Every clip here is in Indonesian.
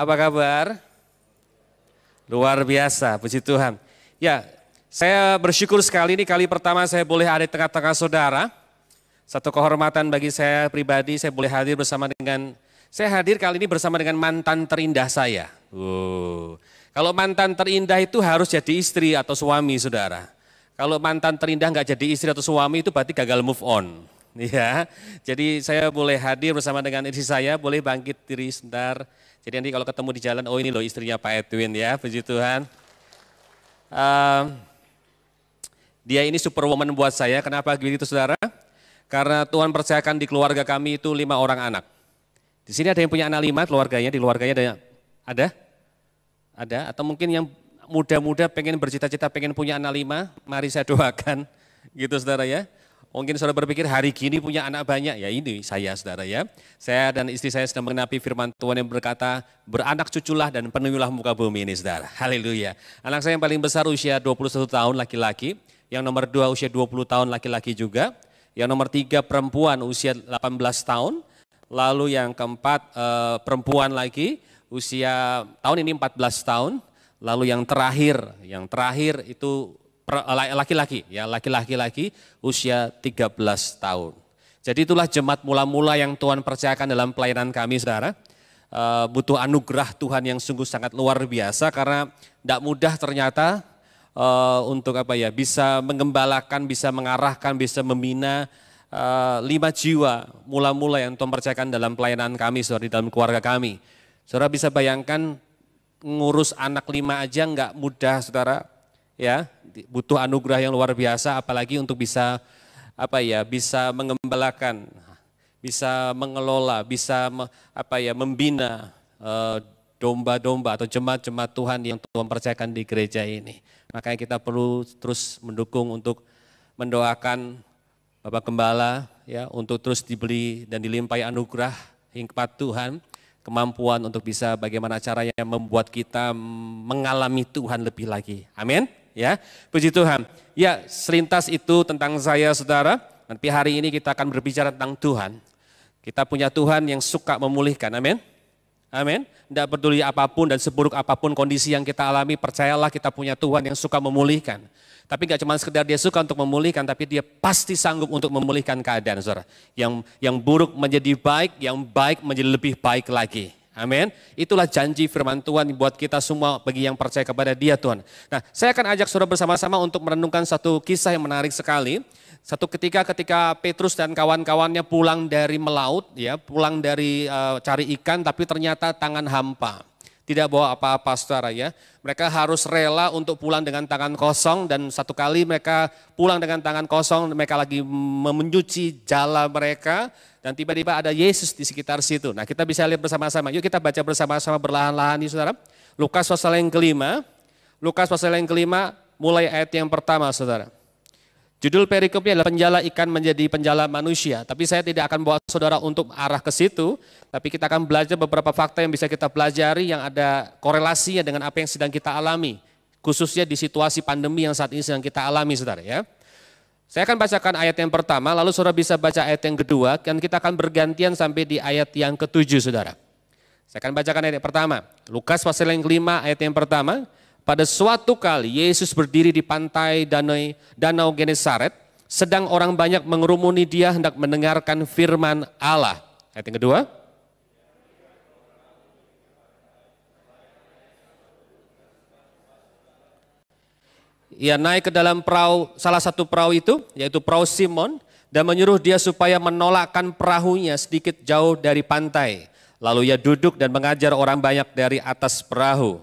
apa kabar? Luar biasa, puji Tuhan. Ya, saya bersyukur sekali ini kali pertama saya boleh ada di tengah-tengah saudara. Satu kehormatan bagi saya pribadi, saya boleh hadir bersama dengan, saya hadir kali ini bersama dengan mantan terindah saya. uh Kalau mantan terindah itu harus jadi istri atau suami saudara. Kalau mantan terindah nggak jadi istri atau suami itu berarti gagal move on. Ya, jadi saya boleh hadir bersama dengan istri saya, boleh bangkit diri sebentar. Jadi nanti kalau ketemu di jalan, oh ini loh istrinya Pak Edwin ya, puji Tuhan. Uh, dia ini superwoman buat saya, kenapa begitu saudara? Karena Tuhan percayakan di keluarga kami itu lima orang anak. Di sini ada yang punya anak lima keluarganya, di keluarganya ada? Ada? Ada? Atau mungkin yang muda-muda pengen bercita-cita pengen punya anak lima, mari saya doakan gitu saudara ya. Mungkin saudara berpikir hari gini punya anak banyak, ya ini saya saudara ya. Saya dan istri saya sedang mengenapi firman Tuhan yang berkata, beranak cuculah dan penuhilah muka bumi ini saudara. Haleluya. Anak saya yang paling besar usia 21 tahun laki-laki, yang nomor dua usia 20 tahun laki-laki juga, yang nomor tiga perempuan usia 18 tahun, lalu yang keempat e, perempuan lagi usia tahun ini 14 tahun, lalu yang terakhir, yang terakhir itu Eh, laki-laki ya laki-laki laki usia 13 tahun. Jadi itulah jemaat mula-mula yang Tuhan percayakan dalam pelayanan kami saudara. Eh, butuh anugerah Tuhan yang sungguh sangat luar biasa karena tidak mudah ternyata eh, untuk apa ya bisa mengembalakan, bisa mengarahkan, bisa membina lima jiwa mula-mula yang Tuhan percayakan dalam pelayanan kami saudara di dalam keluarga kami. Saudara bisa bayangkan ngurus anak lima aja nggak mudah saudara ya butuh anugerah yang luar biasa apalagi untuk bisa apa ya bisa mengembalakan bisa mengelola bisa me, apa ya membina eh, domba-domba e, atau jemaat-jemaat Tuhan yang Tuhan percayakan di gereja ini makanya kita perlu terus mendukung untuk mendoakan Bapak Gembala ya untuk terus dibeli dan dilimpahi anugerah hikmat Tuhan, kemampuan untuk bisa bagaimana caranya membuat kita mengalami Tuhan lebih lagi. Amin ya. Puji Tuhan. Ya, serintas itu tentang saya saudara. Nanti hari ini kita akan berbicara tentang Tuhan. Kita punya Tuhan yang suka memulihkan, amin. Amin. Tidak peduli apapun dan seburuk apapun kondisi yang kita alami, percayalah kita punya Tuhan yang suka memulihkan. Tapi nggak cuma sekedar dia suka untuk memulihkan, tapi dia pasti sanggup untuk memulihkan keadaan, saudara. Yang yang buruk menjadi baik, yang baik menjadi lebih baik lagi. Amin. Itulah janji firman Tuhan buat kita semua bagi yang percaya kepada Dia Tuhan. Nah, saya akan ajak Saudara bersama-sama untuk merenungkan satu kisah yang menarik sekali. Satu ketika ketika Petrus dan kawan-kawannya pulang dari melaut ya, pulang dari uh, cari ikan tapi ternyata tangan hampa tidak bawa apa-apa saudara ya. Mereka harus rela untuk pulang dengan tangan kosong dan satu kali mereka pulang dengan tangan kosong, mereka lagi mencuci jala mereka dan tiba-tiba ada Yesus di sekitar situ. Nah kita bisa lihat bersama-sama, yuk kita baca bersama-sama berlahan-lahan nih saudara. Lukas pasal yang kelima, Lukas pasal yang kelima mulai ayat yang pertama saudara. Judul perikopnya adalah penjala ikan menjadi penjala manusia. Tapi saya tidak akan bawa saudara untuk arah ke situ. Tapi kita akan belajar beberapa fakta yang bisa kita pelajari yang ada korelasinya dengan apa yang sedang kita alami. Khususnya di situasi pandemi yang saat ini sedang kita alami saudara ya. Saya akan bacakan ayat yang pertama, lalu saudara bisa baca ayat yang kedua, dan kita akan bergantian sampai di ayat yang ketujuh saudara. Saya akan bacakan ayat yang pertama. Lukas pasal yang kelima ayat yang pertama pada suatu kali Yesus berdiri di pantai Danau, Danau Genesaret, sedang orang banyak mengerumuni dia hendak mendengarkan firman Allah. Ayat yang kedua. Ia naik ke dalam perahu, salah satu perahu itu, yaitu perahu Simon, dan menyuruh dia supaya menolakkan perahunya sedikit jauh dari pantai. Lalu ia duduk dan mengajar orang banyak dari atas perahu.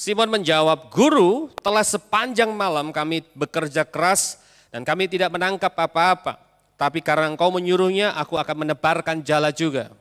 Simon menjawab, "Guru, telah sepanjang malam kami bekerja keras dan kami tidak menangkap apa-apa. Tapi karena engkau menyuruhnya, aku akan menebarkan jala juga."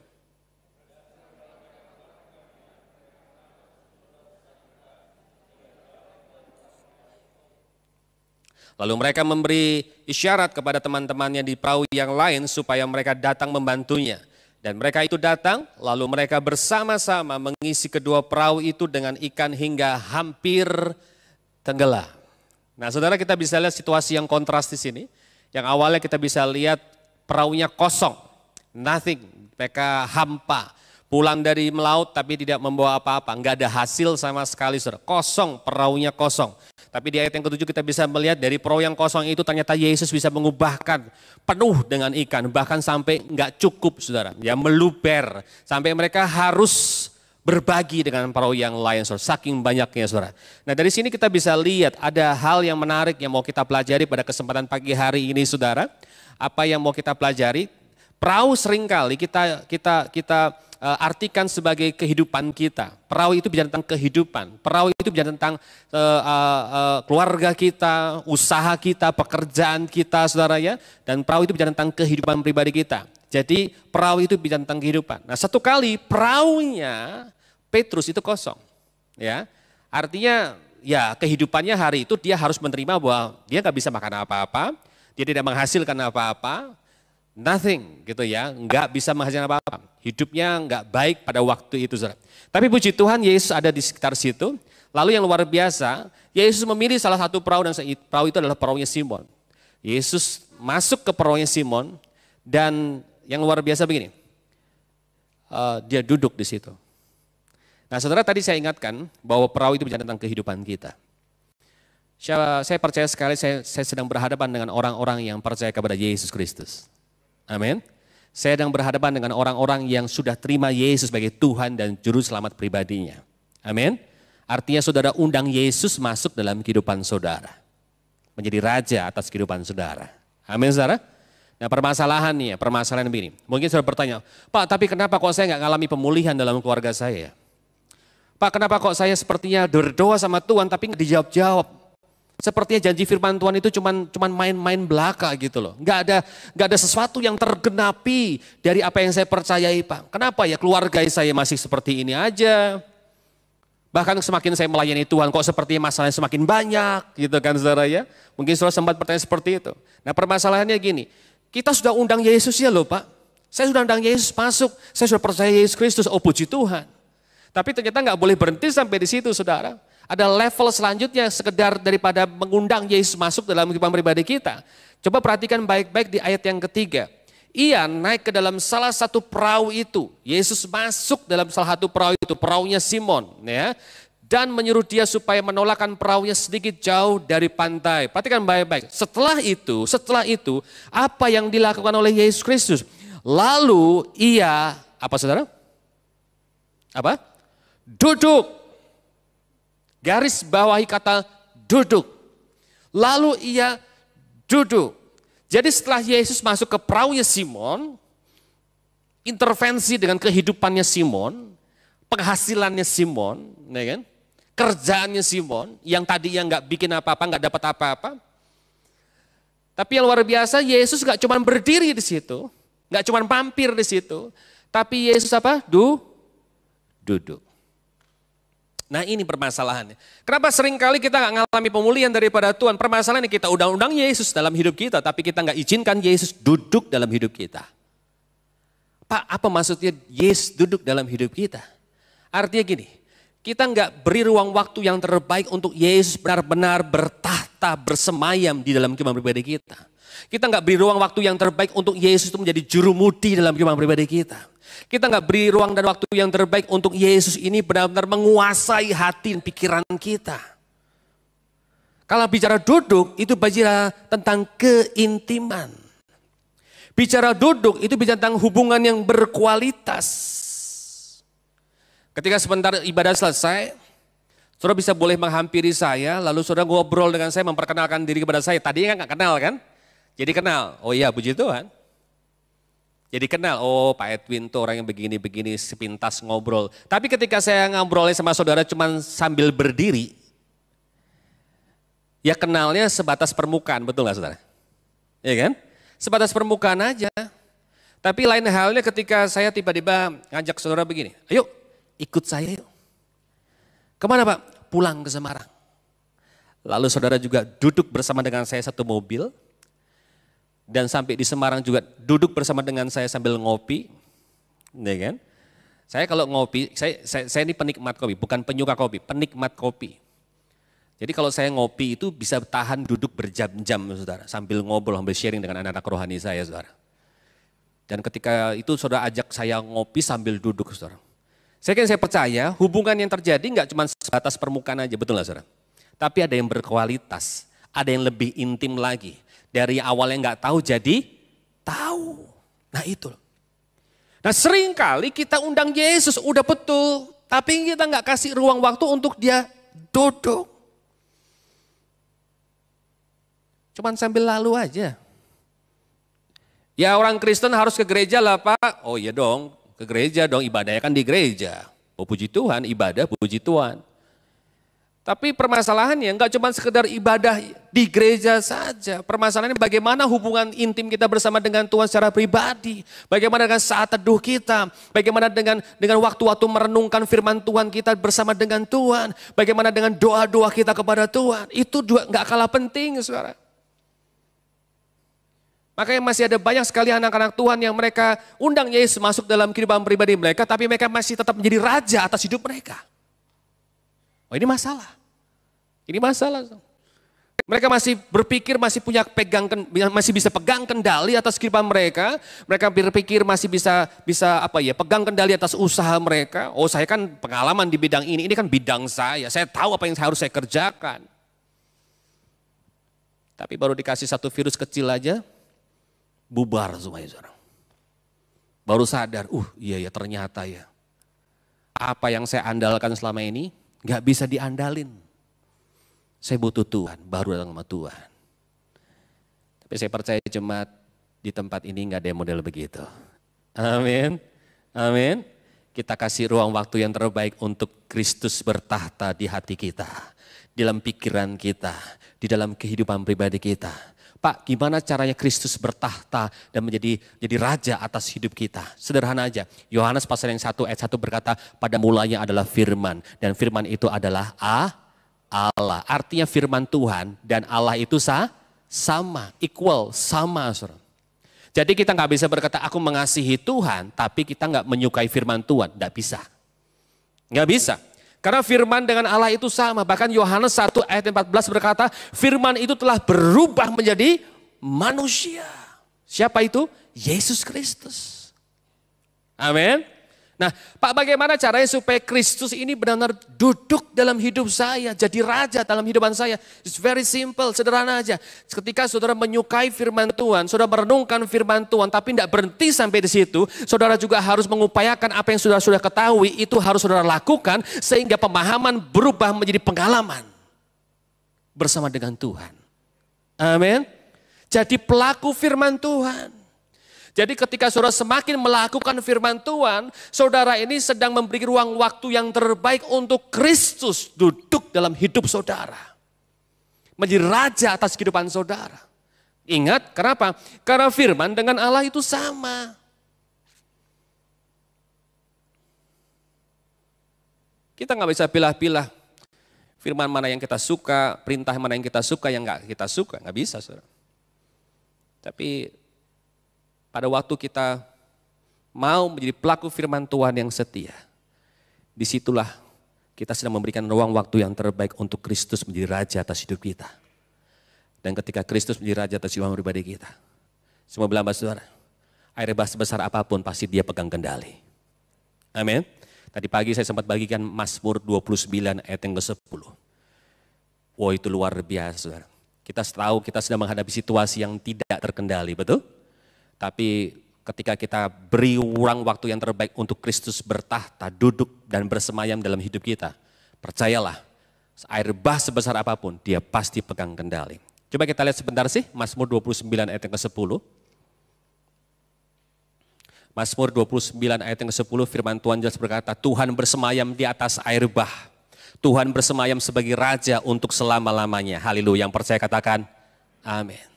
Lalu mereka memberi isyarat kepada teman-temannya di perahu yang lain supaya mereka datang membantunya. Dan mereka itu datang, lalu mereka bersama-sama mengisi kedua perahu itu dengan ikan hingga hampir tenggelam. Nah saudara kita bisa lihat situasi yang kontras di sini. Yang awalnya kita bisa lihat perahunya kosong, nothing, mereka hampa. Pulang dari melaut tapi tidak membawa apa-apa, nggak ada hasil sama sekali saudara. Kosong, perahunya kosong. Tapi di ayat yang ketujuh kita bisa melihat dari perahu yang kosong itu ternyata Yesus bisa mengubahkan penuh dengan ikan. Bahkan sampai nggak cukup saudara. Ya meluber. Sampai mereka harus berbagi dengan perahu yang lain saudara. Saking banyaknya saudara. Nah dari sini kita bisa lihat ada hal yang menarik yang mau kita pelajari pada kesempatan pagi hari ini saudara. Apa yang mau kita pelajari? Perahu seringkali kita kita kita uh, artikan sebagai kehidupan kita. Perahu itu bicara tentang kehidupan. Perahu itu bicara tentang uh, uh, uh, keluarga kita, usaha kita, pekerjaan kita, saudara ya. Dan perahu itu bicara tentang kehidupan pribadi kita. Jadi perahu itu bicara tentang kehidupan. Nah satu kali perahunya Petrus itu kosong, ya. Artinya ya kehidupannya hari itu dia harus menerima bahwa dia nggak bisa makan apa-apa, dia tidak menghasilkan apa-apa, nothing gitu ya, nggak bisa menghasilkan apa-apa. Hidupnya nggak baik pada waktu itu. Saudara. Tapi puji Tuhan Yesus ada di sekitar situ. Lalu yang luar biasa, Yesus memilih salah satu perahu dan perahu itu adalah perahunya Simon. Yesus masuk ke perahunya Simon dan yang luar biasa begini, uh, dia duduk di situ. Nah saudara tadi saya ingatkan bahwa perahu itu bicara tentang kehidupan kita. Saya, percaya sekali saya, saya sedang berhadapan dengan orang-orang yang percaya kepada Yesus Kristus. Amin. Saya sedang berhadapan dengan orang-orang yang sudah terima Yesus sebagai Tuhan dan Juru Selamat pribadinya. Amin. Artinya saudara undang Yesus masuk dalam kehidupan saudara. Menjadi raja atas kehidupan saudara. Amin saudara. Nah permasalahannya, permasalahan ya, begini. Mungkin saudara bertanya, Pak tapi kenapa kok saya nggak ngalami pemulihan dalam keluarga saya? Pak kenapa kok saya sepertinya berdoa sama Tuhan tapi nggak dijawab-jawab? Sepertinya janji firman Tuhan itu cuman cuman main-main belaka gitu loh. Nggak ada nggak ada sesuatu yang tergenapi dari apa yang saya percayai Pak. Kenapa ya keluarga saya masih seperti ini aja. Bahkan semakin saya melayani Tuhan kok sepertinya masalahnya semakin banyak gitu kan saudara ya. Mungkin saudara sempat bertanya seperti itu. Nah permasalahannya gini, kita sudah undang Yesus ya loh Pak. Saya sudah undang Yesus masuk, saya sudah percaya Yesus Kristus, oh puji Tuhan. Tapi ternyata nggak boleh berhenti sampai di situ saudara ada level selanjutnya sekedar daripada mengundang Yesus masuk dalam kehidupan pribadi kita. Coba perhatikan baik-baik di ayat yang ketiga. Ia naik ke dalam salah satu perahu itu. Yesus masuk dalam salah satu perahu itu, perahunya Simon. Ya, dan menyuruh dia supaya menolakkan perahunya sedikit jauh dari pantai. Perhatikan baik-baik. Setelah itu, setelah itu, apa yang dilakukan oleh Yesus Kristus? Lalu ia, apa saudara? Apa? Duduk Garis bawahi kata duduk. Lalu ia duduk. Jadi setelah Yesus masuk ke perahunya Simon, intervensi dengan kehidupannya Simon, penghasilannya Simon, ya kan? kerjaannya Simon, yang tadi yang nggak bikin apa-apa, nggak dapat apa-apa. Tapi yang luar biasa, Yesus nggak cuma berdiri di situ, nggak cuma mampir di situ, tapi Yesus apa? Du, duduk. Nah ini permasalahannya. Kenapa seringkali kita nggak ngalami pemulihan daripada Tuhan? Permasalahannya kita undang-undang Yesus dalam hidup kita, tapi kita nggak izinkan Yesus duduk dalam hidup kita. Pak, apa maksudnya Yesus duduk dalam hidup kita? Artinya gini, kita nggak beri ruang waktu yang terbaik untuk Yesus benar-benar bertahta, bersemayam di dalam kehidupan pribadi kita. Kita nggak beri ruang waktu yang terbaik untuk Yesus itu menjadi juru mudi dalam kehidupan pribadi kita. Kita nggak beri ruang dan waktu yang terbaik untuk Yesus ini benar-benar menguasai hati dan pikiran kita. Kalau bicara duduk, itu bicara tentang keintiman. Bicara duduk, itu bicara tentang hubungan yang berkualitas. Ketika sebentar ibadah selesai, saudara bisa boleh menghampiri saya, lalu saudara ngobrol dengan saya, memperkenalkan diri kepada saya. Tadi kan nggak kenal kan? Jadi kenal. Oh iya, puji Tuhan. Jadi kenal, oh Pak Edwin tuh orang yang begini-begini, sepintas ngobrol. Tapi ketika saya ngobrolnya sama saudara cuman sambil berdiri, ya kenalnya sebatas permukaan, betul nggak saudara? Iya kan? Sebatas permukaan aja. Tapi lain halnya ketika saya tiba-tiba ngajak saudara begini, ayo ikut saya yuk. Kemana Pak? Pulang ke Semarang. Lalu saudara juga duduk bersama dengan saya satu mobil, dan sampai di Semarang juga duduk bersama dengan saya sambil ngopi, ya kan? Saya kalau ngopi, saya, saya, saya ini penikmat kopi, bukan penyuka kopi, penikmat kopi. Jadi kalau saya ngopi itu bisa tahan duduk berjam-jam, saudara, sambil ngobrol, sambil sharing dengan anak-anak rohani saya, saudara. Dan ketika itu saudara ajak saya ngopi sambil duduk, saudara. Saya kan saya percaya hubungan yang terjadi nggak cuma sebatas permukaan aja, betul lah saudara. Tapi ada yang berkualitas, ada yang lebih intim lagi, dari awalnya nggak tahu jadi tahu. Nah itu Nah Nah seringkali kita undang Yesus udah betul. Tapi kita nggak kasih ruang waktu untuk dia duduk. Cuman sambil lalu aja. Ya orang Kristen harus ke gereja lah Pak. Oh iya dong, ke gereja dong, ibadahnya kan di gereja. Oh puji Tuhan, ibadah puji Tuhan. Tapi permasalahannya nggak cuma sekedar ibadah di gereja saja. Permasalahannya bagaimana hubungan intim kita bersama dengan Tuhan secara pribadi. Bagaimana dengan saat teduh kita. Bagaimana dengan dengan waktu-waktu merenungkan firman Tuhan kita bersama dengan Tuhan. Bagaimana dengan doa-doa kita kepada Tuhan. Itu juga nggak kalah penting saudara. Makanya masih ada banyak sekali anak-anak Tuhan yang mereka undang Yesus masuk dalam kehidupan pribadi mereka. Tapi mereka masih tetap menjadi raja atas hidup mereka. Oh ini masalah. Ini masalah. Mereka masih berpikir masih punya pegang masih bisa pegang kendali atas kehidupan mereka. Mereka berpikir masih bisa bisa apa ya pegang kendali atas usaha mereka. Oh saya kan pengalaman di bidang ini, ini kan bidang saya. Saya tahu apa yang harus saya kerjakan. Tapi baru dikasih satu virus kecil aja, bubar semuanya orang. Baru sadar, uh iya ya ternyata ya. Apa yang saya andalkan selama ini, nggak bisa diandalin. Saya butuh Tuhan, baru datang sama Tuhan. Tapi saya percaya jemaat di tempat ini nggak ada yang model begitu. Amin. Amin. Kita kasih ruang waktu yang terbaik untuk Kristus bertahta di hati kita, di dalam pikiran kita, di dalam kehidupan pribadi kita. Pak, gimana caranya Kristus bertahta dan menjadi jadi raja atas hidup kita? Sederhana aja. Yohanes pasal yang 1 ayat 1 berkata, "Pada mulanya adalah firman dan firman itu adalah A Allah. Artinya firman Tuhan dan Allah itu sah, sama, equal, sama. Jadi kita nggak bisa berkata aku mengasihi Tuhan, tapi kita nggak menyukai firman Tuhan, nggak bisa. Nggak bisa. Karena firman dengan Allah itu sama. Bahkan Yohanes 1 ayat 14 berkata, firman itu telah berubah menjadi manusia. Siapa itu? Yesus Kristus. Amin. Nah, Pak bagaimana caranya supaya Kristus ini benar-benar duduk dalam hidup saya, jadi raja dalam hidupan saya? It's very simple, sederhana aja. Ketika saudara menyukai firman Tuhan, saudara merenungkan firman Tuhan, tapi tidak berhenti sampai di situ, saudara juga harus mengupayakan apa yang saudara sudah ketahui, itu harus saudara lakukan sehingga pemahaman berubah menjadi pengalaman bersama dengan Tuhan. Amin. Jadi pelaku firman Tuhan. Jadi ketika saudara semakin melakukan firman Tuhan, saudara ini sedang memberi ruang waktu yang terbaik untuk Kristus duduk dalam hidup saudara. Menjadi raja atas kehidupan saudara. Ingat, kenapa? Karena firman dengan Allah itu sama. Kita nggak bisa pilah-pilah firman mana yang kita suka, perintah mana yang kita suka, yang nggak kita suka. Nggak bisa, saudara. Tapi pada waktu kita mau menjadi pelaku firman Tuhan yang setia, disitulah kita sedang memberikan ruang waktu yang terbaik untuk Kristus menjadi raja atas hidup kita. Dan ketika Kristus menjadi raja atas jiwa pribadi kita, semua bilang saudara, air bah sebesar apapun pasti dia pegang kendali. Amin. Tadi pagi saya sempat bagikan Mazmur 29 ayat yang ke-10. Wow itu luar biasa saudara. Kita tahu kita sedang menghadapi situasi yang tidak terkendali, betul? Tapi ketika kita beri ruang waktu yang terbaik untuk Kristus bertahta, duduk dan bersemayam dalam hidup kita, percayalah, air bah sebesar apapun, dia pasti pegang kendali. Coba kita lihat sebentar sih, Mazmur 29 ayat yang ke-10. Mazmur 29 ayat yang ke-10 firman Tuhan jelas berkata, Tuhan bersemayam di atas air bah. Tuhan bersemayam sebagai raja untuk selama-lamanya. Haleluya, yang percaya katakan, amin.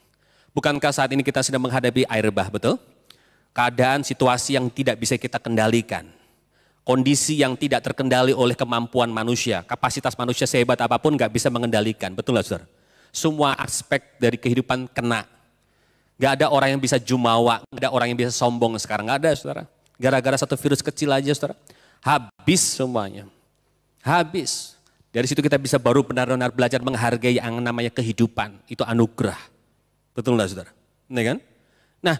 Bukankah saat ini kita sedang menghadapi air bah, betul? Keadaan situasi yang tidak bisa kita kendalikan. Kondisi yang tidak terkendali oleh kemampuan manusia. Kapasitas manusia sehebat apapun nggak bisa mengendalikan, betul lah saudara? Semua aspek dari kehidupan kena. Gak ada orang yang bisa jumawa, gak ada orang yang bisa sombong sekarang, gak ada saudara. Gara-gara satu virus kecil aja saudara, habis semuanya. Habis. Dari situ kita bisa baru benar-benar belajar menghargai yang namanya kehidupan. Itu anugerah. Betul enggak saudara? Nih kan? Nah,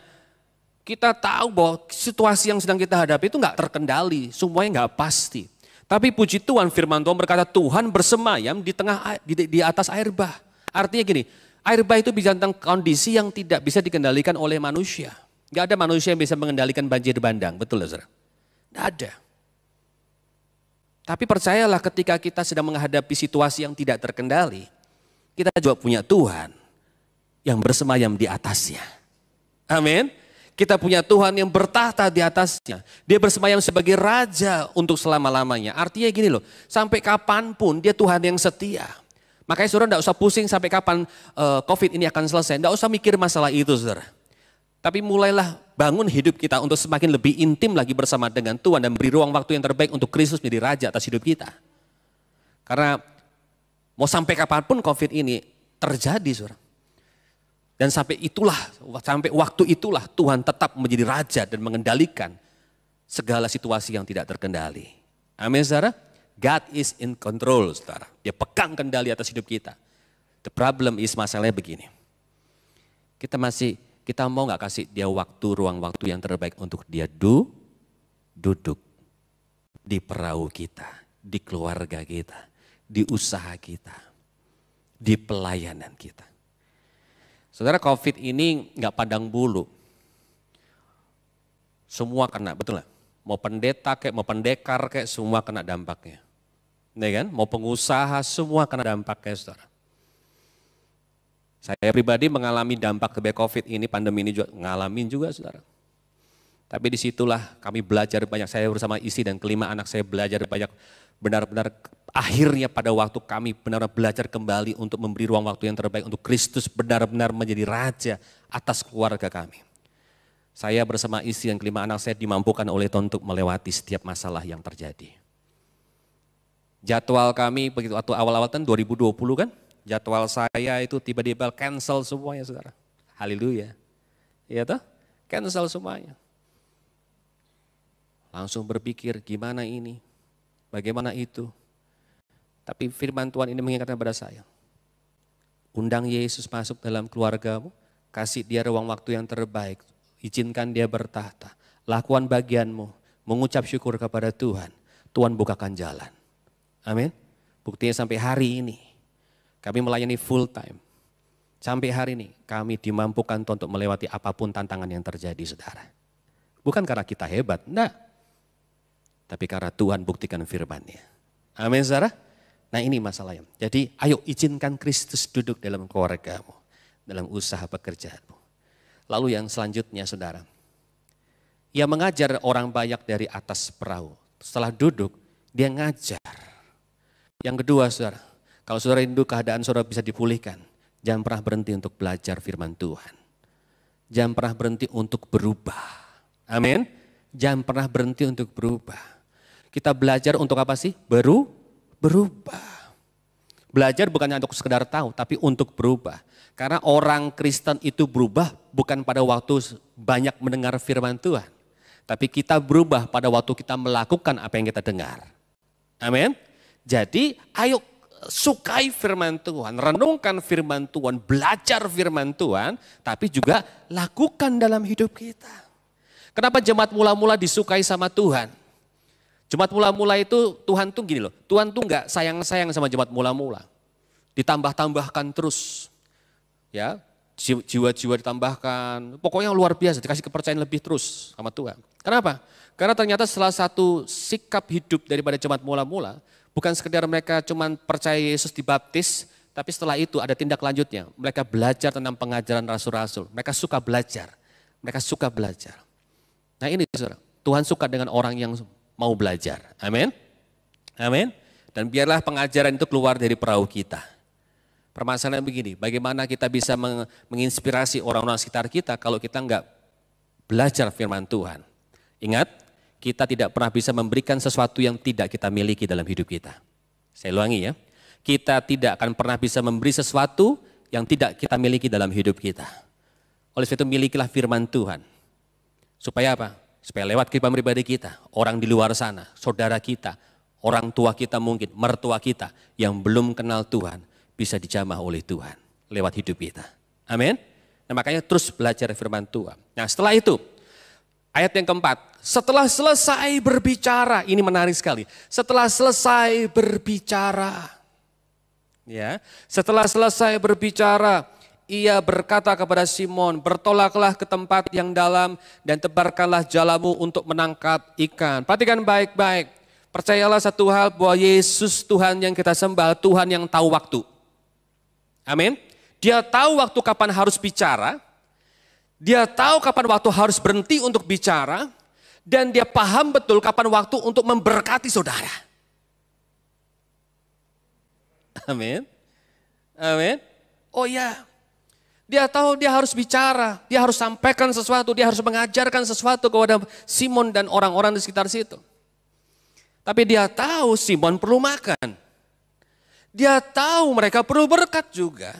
kita tahu bahwa situasi yang sedang kita hadapi itu enggak terkendali, semuanya enggak pasti. Tapi puji Tuhan firman Tuhan berkata Tuhan bersemayam di tengah di, di atas air bah. Artinya gini, air bah itu bicara tentang kondisi yang tidak bisa dikendalikan oleh manusia. Enggak ada manusia yang bisa mengendalikan banjir bandang, betul enggak saudara? Enggak ada. Tapi percayalah ketika kita sedang menghadapi situasi yang tidak terkendali, kita juga punya Tuhan yang bersemayam di atasnya. Amin. Kita punya Tuhan yang bertahta di atasnya. Dia bersemayam sebagai raja untuk selama-lamanya. Artinya gini loh, sampai kapanpun dia Tuhan yang setia. Makanya saudara tidak usah pusing sampai kapan uh, COVID ini akan selesai. Tidak usah mikir masalah itu saudara. Tapi mulailah bangun hidup kita untuk semakin lebih intim lagi bersama dengan Tuhan dan beri ruang waktu yang terbaik untuk Kristus menjadi raja atas hidup kita. Karena mau sampai kapanpun COVID ini terjadi, saudara. Dan sampai itulah, sampai waktu itulah Tuhan tetap menjadi raja dan mengendalikan segala situasi yang tidak terkendali. Amin, saudara. God is in control, saudara. Dia pegang kendali atas hidup kita. The problem is masalahnya begini. Kita masih, kita mau nggak kasih dia waktu, ruang waktu yang terbaik untuk dia du, duduk di perahu kita, di keluarga kita, di usaha kita, di pelayanan kita. Saudara COVID ini nggak padang bulu. Semua kena, betul lah. Mau pendeta kayak, mau pendekar kayak, semua kena dampaknya. nih kan? Mau pengusaha, semua kena dampaknya, saudara. Saya pribadi mengalami dampak kebe COVID ini, pandemi ini juga ngalamin juga, saudara. Tapi disitulah kami belajar banyak. Saya bersama isi dan kelima anak saya belajar banyak benar-benar akhirnya pada waktu kami benar-benar belajar kembali untuk memberi ruang waktu yang terbaik untuk Kristus benar-benar menjadi raja atas keluarga kami. Saya bersama istri dan kelima anak saya dimampukan oleh Tuhan untuk melewati setiap masalah yang terjadi. Jadwal kami begitu waktu awal-awal kan 2020 kan, jadwal saya itu tiba-tiba cancel semuanya saudara. Haleluya. Iya toh? Cancel semuanya. Langsung berpikir gimana ini? Bagaimana itu? Tapi firman Tuhan ini mengingatkan kepada saya. Undang Yesus masuk dalam keluargamu, kasih dia ruang waktu yang terbaik, izinkan dia bertahta. Lakukan bagianmu, mengucap syukur kepada Tuhan. Tuhan bukakan jalan. Amin. Buktinya sampai hari ini, kami melayani full time. Sampai hari ini kami dimampukan untuk melewati apapun tantangan yang terjadi saudara. Bukan karena kita hebat, enggak. Tapi karena Tuhan buktikan Firman-nya, Amin saudara. Nah ini masalahnya. Jadi ayo izinkan Kristus duduk dalam keluargamu. Dalam usaha pekerjaanmu. Lalu yang selanjutnya saudara. Ia mengajar orang banyak dari atas perahu. Setelah duduk, dia ngajar. Yang kedua saudara, kalau saudara rindu keadaan saudara bisa dipulihkan, jangan pernah berhenti untuk belajar firman Tuhan. Jangan pernah berhenti untuk berubah. Amin. Jangan pernah berhenti untuk berubah. Kita belajar untuk apa sih? Beru, berubah. Belajar bukan hanya untuk sekedar tahu, tapi untuk berubah. Karena orang Kristen itu berubah bukan pada waktu banyak mendengar firman Tuhan. Tapi kita berubah pada waktu kita melakukan apa yang kita dengar. Amin. Jadi ayo eh, sukai firman Tuhan, renungkan firman Tuhan, belajar firman Tuhan, tapi juga lakukan dalam hidup kita. Kenapa jemaat mula-mula disukai sama Tuhan? Jemaat mula-mula itu Tuhan tuh gini loh, Tuhan tuh nggak sayang-sayang sama jemaat mula-mula. Ditambah-tambahkan terus. Ya, jiwa-jiwa ditambahkan. Pokoknya luar biasa, dikasih kepercayaan lebih terus sama Tuhan. Kenapa? Karena ternyata salah satu sikap hidup daripada jemaat mula-mula, bukan sekedar mereka cuman percaya Yesus dibaptis, tapi setelah itu ada tindak lanjutnya. Mereka belajar tentang pengajaran rasul-rasul. Mereka suka belajar. Mereka suka belajar. Nah ini Tuhan suka dengan orang yang mau belajar. Amin. Amin. Dan biarlah pengajaran itu keluar dari perahu kita. Permasalahan begini, bagaimana kita bisa menginspirasi orang-orang sekitar kita kalau kita enggak belajar firman Tuhan. Ingat, kita tidak pernah bisa memberikan sesuatu yang tidak kita miliki dalam hidup kita. Saya ulangi ya, kita tidak akan pernah bisa memberi sesuatu yang tidak kita miliki dalam hidup kita. Oleh sebab itu milikilah firman Tuhan. Supaya apa? Supaya lewat kehidupan pribadi kita, orang di luar sana, saudara kita, orang tua kita mungkin, mertua kita yang belum kenal Tuhan, bisa dijamah oleh Tuhan lewat hidup kita. Amin. Nah makanya terus belajar firman Tuhan. Nah setelah itu, ayat yang keempat, setelah selesai berbicara, ini menarik sekali, setelah selesai berbicara, ya setelah selesai berbicara, ia berkata kepada Simon, bertolaklah ke tempat yang dalam dan tebarkanlah jalamu untuk menangkap ikan. Perhatikan baik-baik, percayalah satu hal bahwa Yesus Tuhan yang kita sembah, Tuhan yang tahu waktu. Amin. Dia tahu waktu kapan harus bicara, dia tahu kapan waktu harus berhenti untuk bicara, dan dia paham betul kapan waktu untuk memberkati saudara. Amin. Amin. Oh ya, dia tahu dia harus bicara, dia harus sampaikan sesuatu, dia harus mengajarkan sesuatu kepada Simon dan orang-orang di sekitar situ. Tapi dia tahu Simon perlu makan. Dia tahu mereka perlu berkat juga.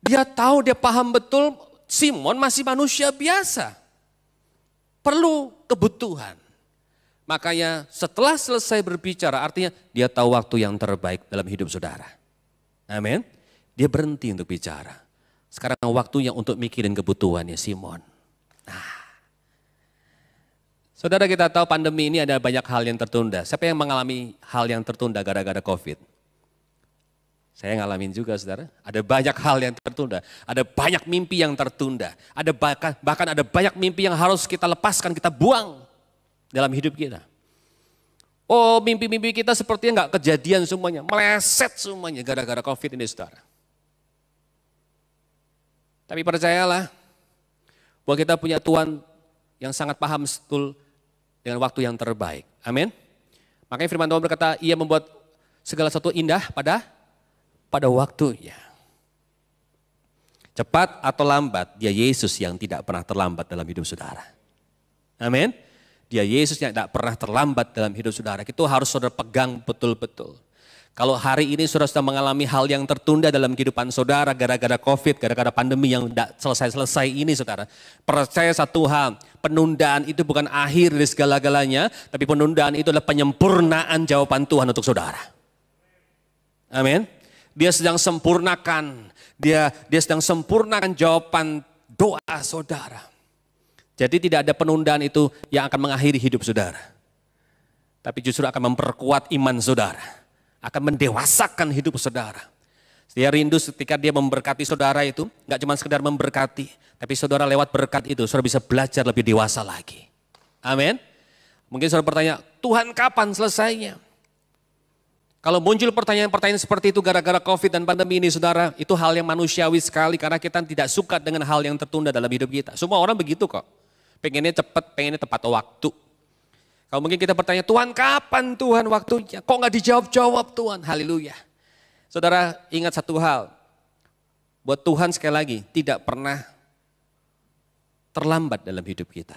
Dia tahu, dia paham betul Simon masih manusia biasa. Perlu kebutuhan. Makanya setelah selesai berbicara artinya dia tahu waktu yang terbaik dalam hidup saudara. Amin. Dia berhenti untuk bicara sekarang waktunya untuk mikirin kebutuhannya Simon. Nah, Saudara kita tahu pandemi ini ada banyak hal yang tertunda. Siapa yang mengalami hal yang tertunda gara-gara COVID? Saya ngalamin juga saudara. Ada banyak hal yang tertunda. Ada banyak mimpi yang tertunda. Ada bahkan, bahkan ada banyak mimpi yang harus kita lepaskan, kita buang dalam hidup kita. Oh mimpi-mimpi kita sepertinya nggak kejadian semuanya. Meleset semuanya gara-gara COVID ini saudara. Tapi percayalah bahwa kita punya Tuhan yang sangat paham betul dengan waktu yang terbaik. Amin. Makanya firman Tuhan berkata, ia membuat segala sesuatu indah pada pada waktunya. Cepat atau lambat, dia Yesus yang tidak pernah terlambat dalam hidup saudara. Amin. Dia Yesus yang tidak pernah terlambat dalam hidup saudara. Itu harus saudara pegang betul-betul. Kalau hari ini saudara sedang mengalami hal yang tertunda dalam kehidupan saudara gara-gara COVID, gara-gara pandemi yang tidak selesai-selesai ini saudara. Percaya satu hal, penundaan itu bukan akhir dari segala-galanya, tapi penundaan itu adalah penyempurnaan jawaban Tuhan untuk saudara. Amin. Dia sedang sempurnakan, dia dia sedang sempurnakan jawaban doa saudara. Jadi tidak ada penundaan itu yang akan mengakhiri hidup saudara. Tapi justru akan memperkuat iman saudara akan mendewasakan hidup saudara. Dia rindu ketika dia memberkati saudara itu, nggak cuma sekedar memberkati, tapi saudara lewat berkat itu, saudara bisa belajar lebih dewasa lagi. Amin. Mungkin saudara bertanya, Tuhan kapan selesainya? Kalau muncul pertanyaan-pertanyaan seperti itu gara-gara COVID dan pandemi ini saudara, itu hal yang manusiawi sekali karena kita tidak suka dengan hal yang tertunda dalam hidup kita. Semua orang begitu kok. Pengennya cepat, pengennya tepat waktu. Kalau mungkin kita bertanya, Tuhan kapan Tuhan waktunya? Kok nggak dijawab-jawab Tuhan? Haleluya. Saudara ingat satu hal, buat Tuhan sekali lagi tidak pernah terlambat dalam hidup kita.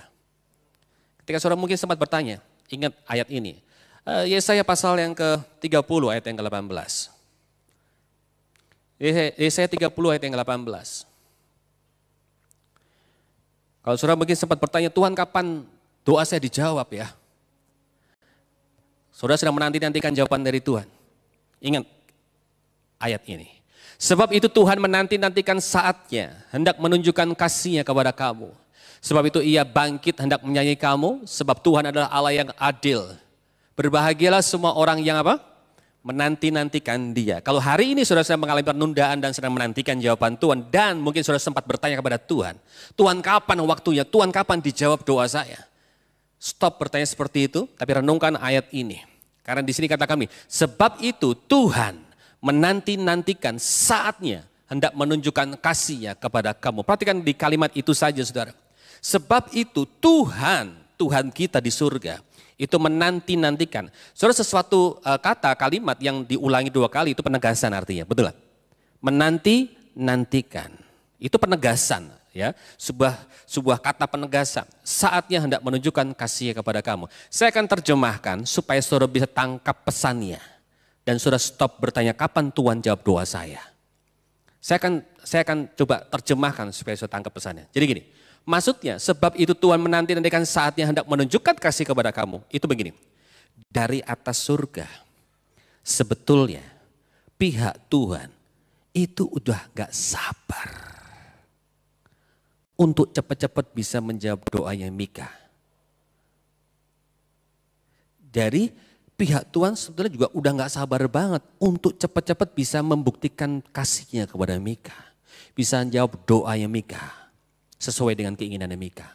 Ketika saudara mungkin sempat bertanya, ingat ayat ini. Eh, Yesaya pasal yang ke-30 ayat yang ke-18. Yesaya 30 ayat yang ke-18. Kalau saudara mungkin sempat bertanya, Tuhan kapan doa saya dijawab ya? Saudara sedang menanti-nantikan jawaban dari Tuhan. Ingat ayat ini. Sebab itu Tuhan menanti-nantikan saatnya, hendak menunjukkan kasihnya kepada kamu. Sebab itu ia bangkit hendak menyanyi kamu, sebab Tuhan adalah Allah yang adil. Berbahagialah semua orang yang apa? Menanti-nantikan dia. Kalau hari ini saudara sedang mengalami penundaan dan sedang menantikan jawaban Tuhan, dan mungkin saudara sempat bertanya kepada Tuhan, Tuhan kapan waktunya, Tuhan kapan dijawab doa saya? Stop bertanya seperti itu, tapi renungkan ayat ini. Karena di sini kata kami, sebab itu Tuhan menanti-nantikan saatnya hendak menunjukkan kasihnya kepada kamu. Perhatikan di kalimat itu saja saudara. Sebab itu Tuhan, Tuhan kita di surga itu menanti-nantikan. Saudara sesuatu eh, kata, kalimat yang diulangi dua kali itu penegasan artinya, betul Menanti-nantikan. Itu penegasan ya sebuah sebuah kata penegasan saatnya hendak menunjukkan kasih kepada kamu saya akan terjemahkan supaya saudara bisa tangkap pesannya dan sudah stop bertanya kapan Tuhan jawab doa saya saya akan saya akan coba terjemahkan supaya saudara tangkap pesannya jadi gini maksudnya sebab itu Tuhan menanti nantikan saatnya hendak menunjukkan kasih kepada kamu itu begini dari atas surga sebetulnya pihak Tuhan itu udah gak sabar untuk cepat-cepat bisa menjawab doanya Mika. Dari pihak Tuhan sebetulnya juga udah nggak sabar banget untuk cepat-cepat bisa membuktikan kasihnya kepada Mika. Bisa menjawab doanya Mika sesuai dengan keinginan Mika.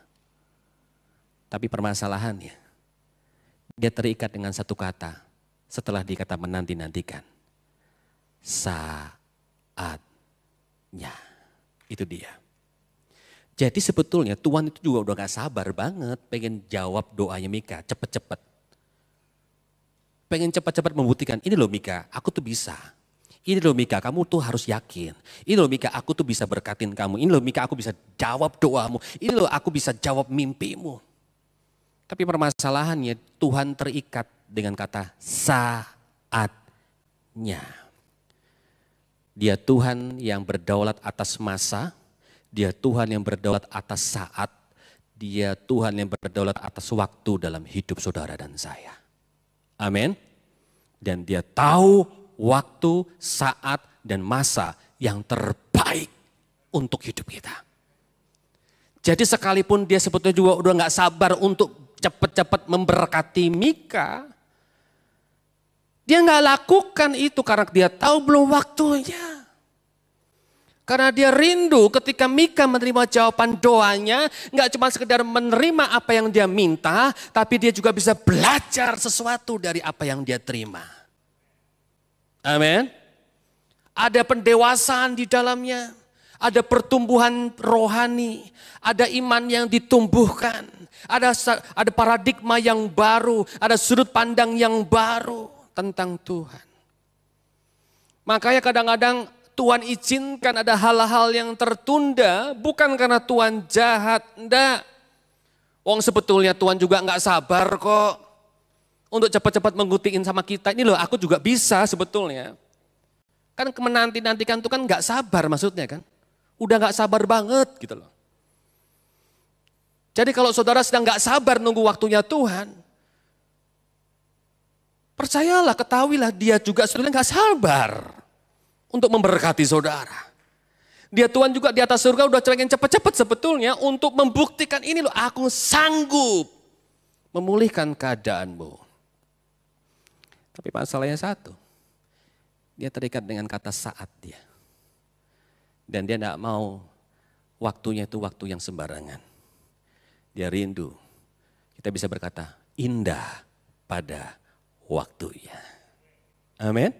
Tapi permasalahannya, dia terikat dengan satu kata setelah dikata menanti-nantikan. Saatnya. Itu dia. Jadi sebetulnya Tuhan itu juga udah gak sabar banget pengen jawab doanya Mika cepet-cepet. Pengen cepat-cepat membuktikan, ini loh Mika, aku tuh bisa. Ini loh Mika, kamu tuh harus yakin. Ini loh Mika, aku tuh bisa berkatin kamu. Ini loh Mika, aku bisa jawab doamu. Ini loh aku bisa jawab mimpimu. Tapi permasalahannya Tuhan terikat dengan kata saatnya. Dia Tuhan yang berdaulat atas masa, dia Tuhan yang berdaulat atas saat. Dia Tuhan yang berdaulat atas waktu dalam hidup saudara dan saya. Amin. Dan dia tahu waktu, saat, dan masa yang terbaik untuk hidup kita. Jadi sekalipun dia sebetulnya juga udah nggak sabar untuk cepat-cepat memberkati Mika, dia nggak lakukan itu karena dia tahu belum waktunya. Karena dia rindu ketika Mika menerima jawaban doanya, nggak cuma sekedar menerima apa yang dia minta, tapi dia juga bisa belajar sesuatu dari apa yang dia terima. Amin. Ada pendewasaan di dalamnya, ada pertumbuhan rohani, ada iman yang ditumbuhkan, ada ada paradigma yang baru, ada sudut pandang yang baru tentang Tuhan. Makanya kadang-kadang Tuhan izinkan ada hal-hal yang tertunda bukan karena Tuhan jahat, enggak. Wong sebetulnya Tuhan juga enggak sabar kok untuk cepat-cepat menggutiin sama kita. Ini loh aku juga bisa sebetulnya. Kan menanti-nantikan itu kan enggak sabar maksudnya kan. Udah enggak sabar banget gitu loh. Jadi kalau saudara sedang enggak sabar nunggu waktunya Tuhan, percayalah, ketahuilah dia juga sebetulnya enggak sabar untuk memberkati saudara. Dia Tuhan juga di atas surga udah cerengin cepat-cepat sebetulnya untuk membuktikan ini loh aku sanggup memulihkan keadaanmu. Tapi masalahnya satu, dia terikat dengan kata saat dia. Dan dia tidak mau waktunya itu waktu yang sembarangan. Dia rindu. Kita bisa berkata indah pada waktunya. Amin.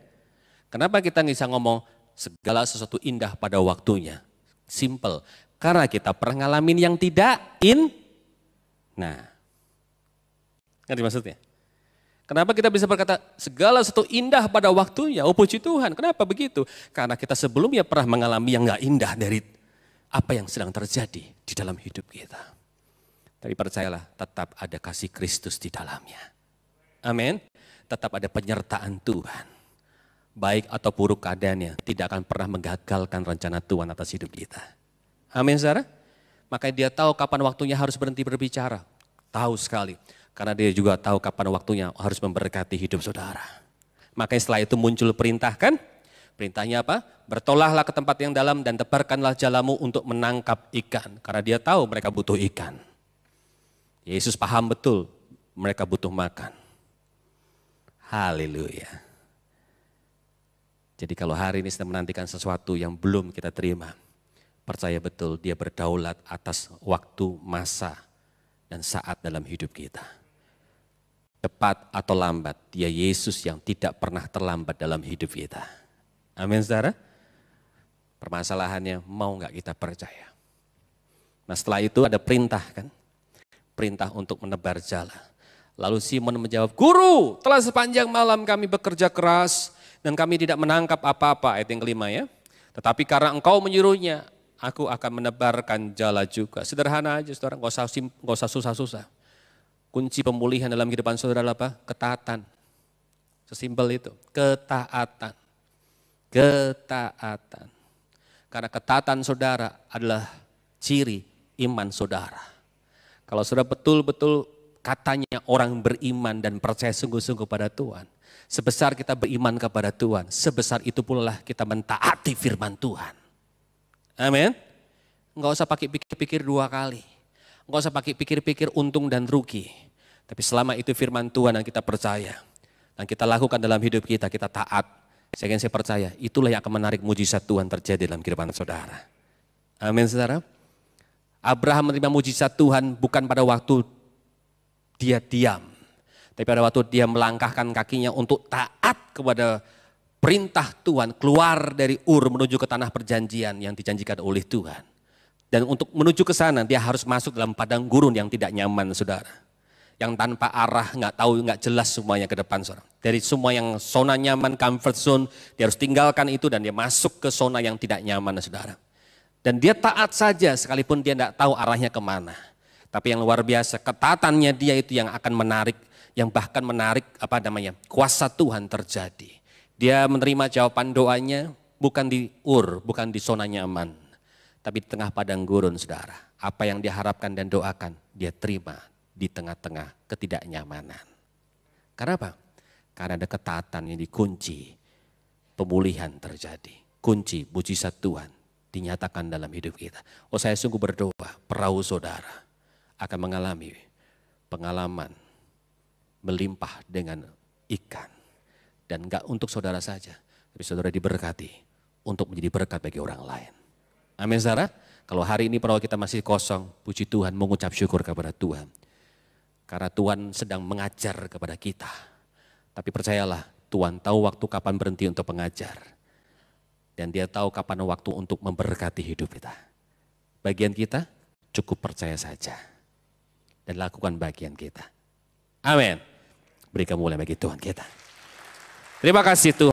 Kenapa kita bisa ngomong segala sesuatu indah pada waktunya? Simple. Karena kita pernah ngalamin yang tidak in. Nah, ngerti maksudnya? Kenapa kita bisa berkata segala sesuatu indah pada waktunya? Oh puji Tuhan, kenapa begitu? Karena kita sebelumnya pernah mengalami yang nggak indah dari apa yang sedang terjadi di dalam hidup kita. Tapi percayalah, tetap ada kasih Kristus di dalamnya. Amin. Tetap ada penyertaan Tuhan baik atau buruk keadaannya, tidak akan pernah menggagalkan rencana Tuhan atas hidup kita. Amin, saudara. Makanya dia tahu kapan waktunya harus berhenti berbicara. Tahu sekali. Karena dia juga tahu kapan waktunya harus memberkati hidup saudara. Makanya setelah itu muncul perintah kan? Perintahnya apa? Bertolaklah ke tempat yang dalam dan tebarkanlah jalamu untuk menangkap ikan. Karena dia tahu mereka butuh ikan. Yesus paham betul mereka butuh makan. Haleluya. Jadi kalau hari ini sedang menantikan sesuatu yang belum kita terima, percaya betul dia berdaulat atas waktu, masa, dan saat dalam hidup kita. Cepat atau lambat, dia Yesus yang tidak pernah terlambat dalam hidup kita. Amin saudara. Permasalahannya mau nggak kita percaya. Nah setelah itu ada perintah kan. Perintah untuk menebar jalan. Lalu Simon menjawab, Guru telah sepanjang malam kami bekerja keras dan kami tidak menangkap apa-apa, ayat yang kelima ya. Tetapi karena engkau menyuruhnya, aku akan menebarkan jala juga. Sederhana aja saudara, gak usah, gak usah susah-susah. Kunci pemulihan dalam kehidupan saudara adalah apa? Ketaatan. Sesimpel itu, ketaatan. Ketaatan. Karena ketaatan saudara adalah ciri iman saudara. Kalau saudara betul-betul katanya orang beriman dan percaya sungguh-sungguh pada Tuhan. Sebesar kita beriman kepada Tuhan, sebesar itu pula kita mentaati firman Tuhan. Amin. Enggak usah pakai pikir-pikir dua kali. Enggak usah pakai pikir-pikir untung dan rugi. Tapi selama itu firman Tuhan yang kita percaya dan kita lakukan dalam hidup kita, kita taat. Saya ingin saya percaya, itulah yang akan menarik mujizat Tuhan terjadi dalam kehidupan saudara. Amin, saudara. Abraham menerima mujizat Tuhan bukan pada waktu dia diam. Tapi pada waktu dia melangkahkan kakinya untuk taat kepada perintah Tuhan, keluar dari Ur menuju ke tanah perjanjian yang dijanjikan oleh Tuhan. Dan untuk menuju ke sana dia harus masuk dalam padang gurun yang tidak nyaman saudara. Yang tanpa arah, nggak tahu, nggak jelas semuanya ke depan saudara. Dari semua yang zona nyaman, comfort zone, dia harus tinggalkan itu dan dia masuk ke zona yang tidak nyaman saudara. Dan dia taat saja sekalipun dia tidak tahu arahnya kemana. Tapi yang luar biasa, ketatannya dia itu yang akan menarik, yang bahkan menarik apa namanya, kuasa Tuhan terjadi. Dia menerima jawaban doanya bukan di Ur, bukan di zona nyaman. Tapi di tengah padang gurun saudara. Apa yang diharapkan dan doakan, dia terima di tengah-tengah ketidaknyamanan. Karena apa? Karena ada ketaatan yang dikunci, pemulihan terjadi. Kunci mujizat Tuhan dinyatakan dalam hidup kita. Oh saya sungguh berdoa, perahu saudara akan mengalami pengalaman melimpah dengan ikan. Dan enggak untuk saudara saja, tapi saudara diberkati untuk menjadi berkat bagi orang lain. Amin saudara. Kalau hari ini perahu kita masih kosong, puji Tuhan mengucap syukur kepada Tuhan. Karena Tuhan sedang mengajar kepada kita. Tapi percayalah, Tuhan tahu waktu kapan berhenti untuk mengajar Dan dia tahu kapan waktu untuk memberkati hidup kita. Bagian kita cukup percaya saja dan lakukan bagian kita. Amin. Berikan mulai bagi Tuhan kita. Terima kasih Tuhan.